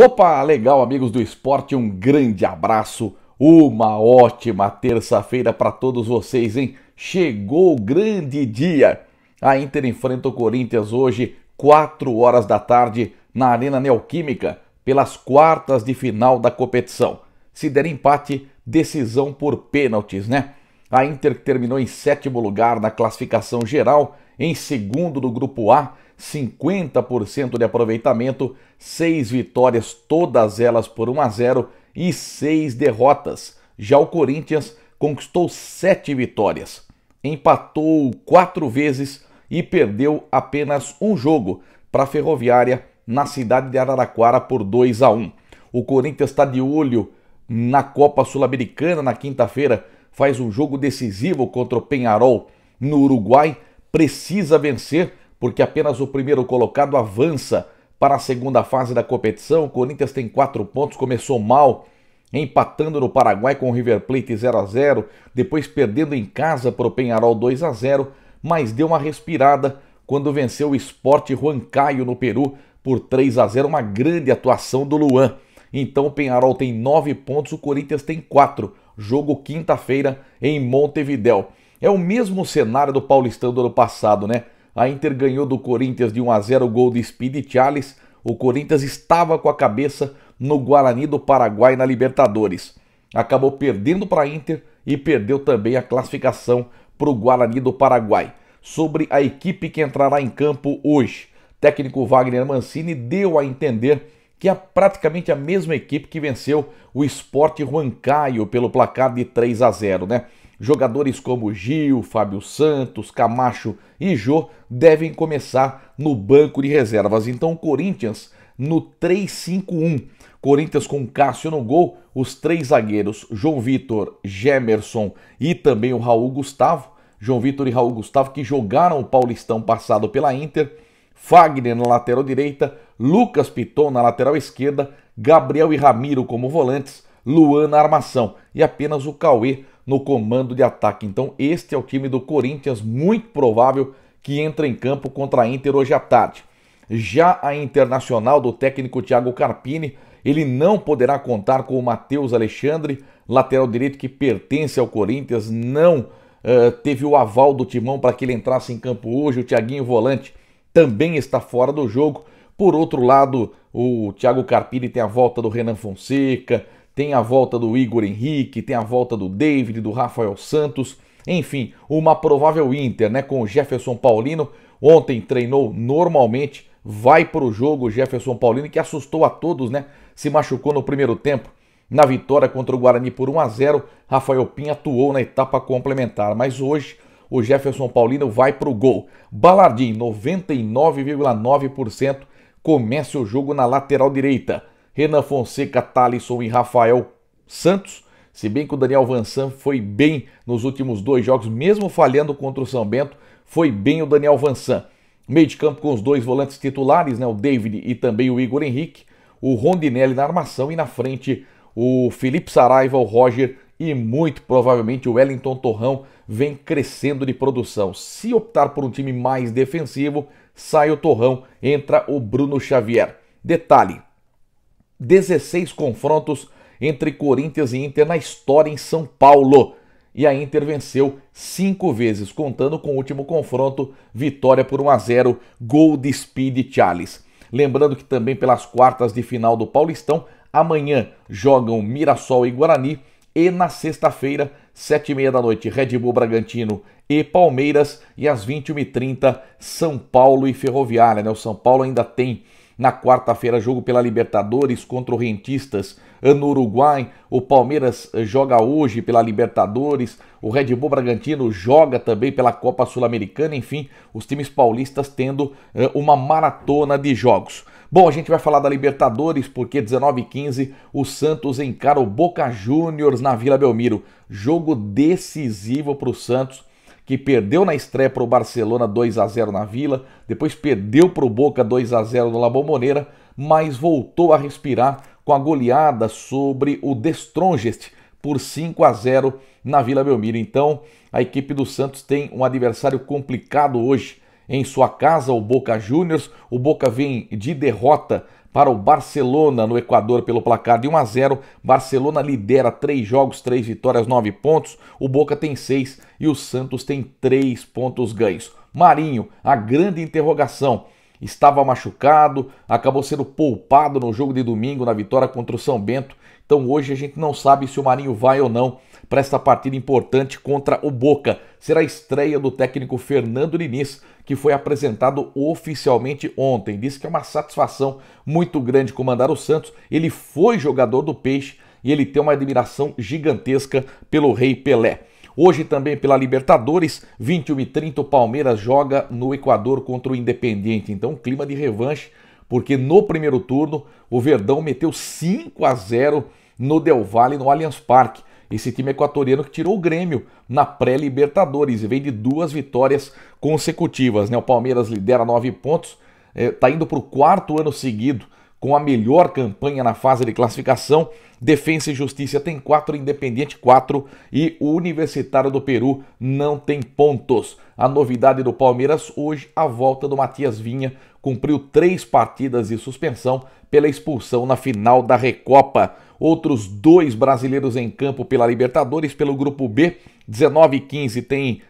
Opa, legal, amigos do esporte, um grande abraço, uma ótima terça-feira para todos vocês, hein? Chegou o grande dia! A Inter enfrenta o Corinthians hoje, 4 horas da tarde, na Arena Neoquímica, pelas quartas de final da competição. Se der empate, decisão por pênaltis, né? A Inter terminou em sétimo lugar na classificação geral, em segundo do grupo A 50% de aproveitamento, 6 vitórias, todas elas por 1 a 0 e 6 derrotas. Já o Corinthians conquistou 7 vitórias, empatou 4 vezes e perdeu apenas um jogo para a Ferroviária na cidade de Araraquara por 2 a 1. O Corinthians está de olho na Copa Sul-Americana na quinta-feira, faz um jogo decisivo contra o Penharol no Uruguai, precisa vencer porque apenas o primeiro colocado avança para a segunda fase da competição. O Corinthians tem quatro pontos, começou mal, empatando no Paraguai com o River Plate 0 a 0, depois perdendo em casa para o Penharol 2 a 0, mas deu uma respirada quando venceu o Sport Caio no Peru por 3 a 0, uma grande atuação do Luan. Então o Penharol tem nove pontos, o Corinthians tem quatro. Jogo quinta-feira em Montevidéu. É o mesmo cenário do Paulistão do ano passado, né? A Inter ganhou do Corinthians de 1 a 0 o gol de Speed Charles. O Corinthians estava com a cabeça no Guarani do Paraguai na Libertadores. Acabou perdendo para a Inter e perdeu também a classificação para o Guarani do Paraguai. Sobre a equipe que entrará em campo hoje, técnico Wagner Mancini deu a entender que é praticamente a mesma equipe que venceu o Sport Caio pelo placar de 3 a 0, né? Jogadores como Gil, Fábio Santos, Camacho e Jô devem começar no banco de reservas. Então o Corinthians no 3-5-1. Corinthians com Cássio no gol, os três zagueiros João Vitor, Gemerson e também o Raul Gustavo. João Vitor e Raul Gustavo que jogaram o Paulistão passado pela Inter. Fagner na lateral direita, Lucas Piton na lateral esquerda, Gabriel e Ramiro como volantes, Luan na armação e apenas o Cauê no comando de ataque. Então, este é o time do Corinthians, muito provável que entra em campo contra a Inter hoje à tarde. Já a Internacional do técnico Thiago Carpini, ele não poderá contar com o Matheus Alexandre, lateral direito que pertence ao Corinthians, não uh, teve o aval do timão para que ele entrasse em campo hoje. O Thiaguinho Volante também está fora do jogo. Por outro lado, o Thiago Carpini tem a volta do Renan Fonseca, tem a volta do Igor Henrique, tem a volta do David, do Rafael Santos, enfim, uma provável Inter, né? Com o Jefferson Paulino, ontem treinou normalmente, vai para o jogo Jefferson Paulino, que assustou a todos, né? Se machucou no primeiro tempo. Na vitória contra o Guarani por 1 a 0, Rafael Pinha atuou na etapa complementar, mas hoje o Jefferson Paulino vai para o gol. Balardim, 99,9%, começa o jogo na lateral direita. Renan Fonseca, Thalisson e Rafael Santos. Se bem que o Daniel Vansan foi bem nos últimos dois jogos, mesmo falhando contra o São Bento, foi bem o Daniel Vansan. Meio de campo com os dois volantes titulares, né, o David e também o Igor Henrique. O Rondinelli na armação e na frente o Felipe Saraiva, o Roger e muito provavelmente o Wellington Torrão vem crescendo de produção. Se optar por um time mais defensivo, sai o Torrão, entra o Bruno Xavier. Detalhe: 16 confrontos entre Corinthians e Inter na história em São Paulo. E a Inter venceu cinco vezes, contando com o último confronto, vitória por 1 a 0, gol de Speed Charles. Lembrando que também pelas quartas de final do Paulistão, amanhã jogam Mirassol e Guarani e na sexta-feira, sete e meia da noite, Red Bull Bragantino e Palmeiras e às 21h30, São Paulo e Ferroviária. Né? O São Paulo ainda tem na quarta-feira, jogo pela Libertadores contra o Rentistas no Uruguai. O Palmeiras eh, joga hoje pela Libertadores. O Red Bull Bragantino joga também pela Copa Sul-Americana. Enfim, os times paulistas tendo eh, uma maratona de jogos. Bom, a gente vai falar da Libertadores porque 19 h 15 o Santos encara o Boca Juniors na Vila Belmiro. Jogo decisivo para o Santos que perdeu na estreia para o Barcelona 2 a 0 na Vila, depois perdeu para o Boca 2 a 0 no La Bombonera, mas voltou a respirar com a goleada sobre o Destrongest por 5 a 0 na Vila Belmiro. Então, a equipe do Santos tem um adversário complicado hoje em sua casa, o Boca Juniors. O Boca vem de derrota para o Barcelona no Equador pelo placar de 1 a 0. Barcelona lidera 3 jogos, 3 vitórias, 9 pontos. O Boca tem 6 e o Santos tem 3 pontos ganhos. Marinho, a grande interrogação estava machucado, acabou sendo poupado no jogo de domingo na vitória contra o São Bento. Então hoje a gente não sabe se o Marinho vai ou não para esta partida importante contra o Boca. Será a estreia do técnico Fernando Diniz, que foi apresentado oficialmente ontem. Disse que é uma satisfação muito grande comandar o Santos. Ele foi jogador do Peixe e ele tem uma admiração gigantesca pelo Rei Pelé. Hoje também pela Libertadores, 21 h 30 o Palmeiras joga no Equador contra o Independiente. Então, clima de revanche, porque no primeiro turno o Verdão meteu 5 a 0 no Del Valle, no Allianz Parque. Esse time equatoriano que tirou o Grêmio na pré-Libertadores e vem de duas vitórias consecutivas. Né? O Palmeiras lidera 9 pontos, está eh, é, indo para o quarto ano seguido com a melhor campanha na fase de classificação. Defensa e Justiça tem 4, Independente 4 e o Universitário do Peru não tem pontos. A novidade do Palmeiras hoje, a volta do Matias Vinha, cumpriu três partidas de suspensão pela expulsão na final da Recopa. Outros dois brasileiros em campo pela Libertadores, pelo grupo B, 19 e 15 tem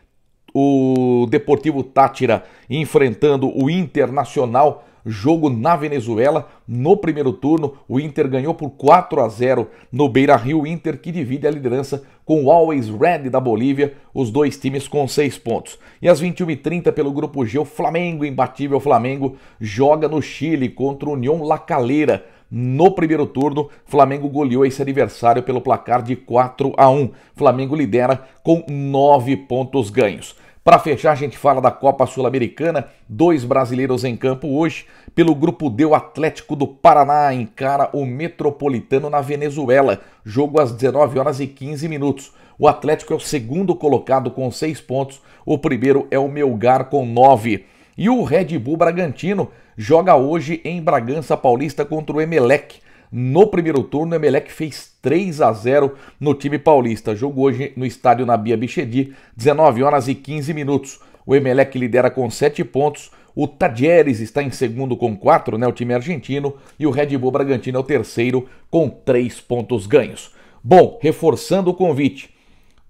o Deportivo Tátira enfrentando o Internacional jogo na Venezuela. No primeiro turno, o Inter ganhou por 4 a 0 no Beira Rio. Inter que divide a liderança com o Always Red da Bolívia, os dois times com 6 pontos. E às 21h30, pelo grupo G, o Flamengo, imbatível Flamengo, joga no Chile contra o União La Calera no primeiro turno. Flamengo goleou esse adversário pelo placar de 4 a 1. Flamengo lidera com 9 pontos ganhos. Para fechar, a gente fala da Copa Sul-Americana. Dois brasileiros em campo hoje. Pelo grupo D, o Atlético do Paraná encara o Metropolitano na Venezuela. Jogo às 19 horas e 15 minutos. O Atlético é o segundo colocado com seis pontos. O primeiro é o Melgar com nove. E o Red Bull Bragantino joga hoje em Bragança Paulista contra o Emelec. No primeiro turno, o Emelec fez 3 a 0 no time paulista. Jogo hoje no estádio Nabia Bichedi, 19 horas e 15 minutos. O Emelec lidera com 7 pontos. O Tadieres está em segundo com 4, né, o time argentino, e o Red Bull Bragantino é o terceiro com 3 pontos ganhos. Bom, reforçando o convite.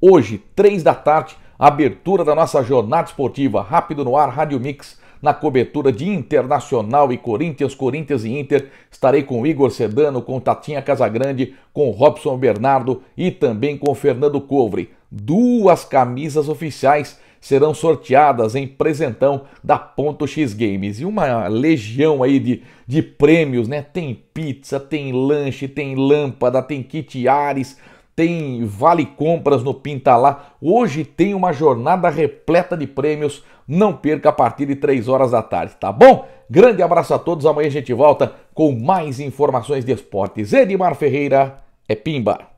Hoje, 3 da tarde, abertura da nossa jornada esportiva, rápido no ar, Rádio Mix na cobertura de Internacional e Corinthians, Corinthians e Inter. Estarei com Igor Sedano, com Tatinha Casagrande, com Robson Bernardo e também com Fernando Covre. Duas camisas oficiais serão sorteadas em presentão da Ponto X Games. E uma legião aí de, de prêmios, né? Tem pizza, tem lanche, tem lâmpada, tem kit Ares tem vale compras no Pintalá. Hoje tem uma jornada repleta de prêmios. Não perca a partir de 3 horas da tarde, tá bom? Grande abraço a todos. Amanhã a gente volta com mais informações de esportes. Edmar Ferreira é Pimba.